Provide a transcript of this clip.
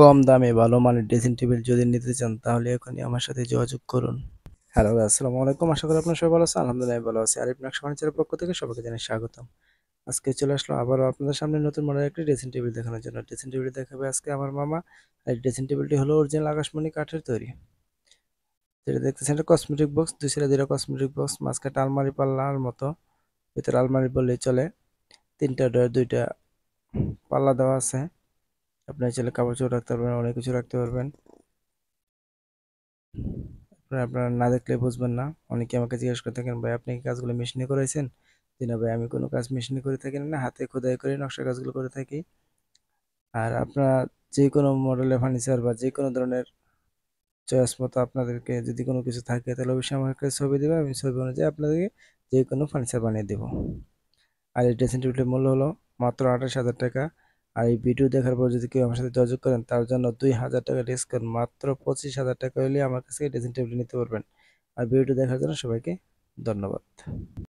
কম দামে ভালো মানের ড্রেসিং টেবিল যদি নিতে চান তাহলে এখনই আমার সাথে যোগাযোগ করুন হ্যালো আসসালামু আলাইকুম আশা করি আপনার সবাই ভালো আছেন আলহামদুলিল্লাহ ভালো আছি আরিফ নাকশ ফার্নিচারের পক্ষ থেকে সবাইকে জানাই স্বাগতম আজকে চলে আসলো আবারও আপনাদের সামনে নতুন মডেলের একটি ড্রেসিং টেবিল দেখানোর জন্য ড্রেসিং টেবিল দেখাবে আজকে আমার মামা আর ড্রেসিং টেবিলটি হলো অরিজিনাল আকাশমণি কাঠের তৈরি যেটা দেখতেছেন একটা কসমেটিক বক্স দুই সাইডে দুটো কসমেটিক বক্স মাঝখানে আলমারি পাল্লার মতো ভিতরে আলমারি বললেই চলে তিনটা ডয়ার দুইটা পাল্লা দেওয়া আছে আপনার চাইলে কাপড় চোপড় রাখতে পারবেন অনেক কিছু রাখতে পারবেন আপনারা আপনারা না দেখলে বুঝবেন না অনেকে আমাকে জিজ্ঞেস করে থাকেন ভাই আপনি কি কাজগুলো মেশিনে করেছেন যে না ভাই আমি কোনো কাজ মেশিনে করে থাকি না হাতে খোদাই করে নকশা কাজগুলো করে থাকি আর আপনারা যে কোনো মডেলের ফার্নিচার বা যে কোনো ধরনের চয়েস মতো আপনাদেরকে যদি কোনো কিছু থাকে তাহলে অবশ্যই আমাকে ছবি দেবে আমি ছবি অনুযায়ী আপনাদেরকে যে কোনো ফার্নিচার বানিয়ে দেবো আর এই ড্রেসিং টেবিলের মূল্য হলো মাত্র আঠাশ হাজার টাকা আর এই ভিডিও দেখার পর যদি কেউ আমার সাথে যোগাযোগ করেন তার জন্য দুই হাজার টাকা ডিসকাউন্ট মাত্র পঁচিশ হাজার টাকা হলে আমার কাছে ড্রেসিং টেবিল নিতে পারবেন আর ভিডিওটি দেখার জন্য সবাইকে ধন্যবাদ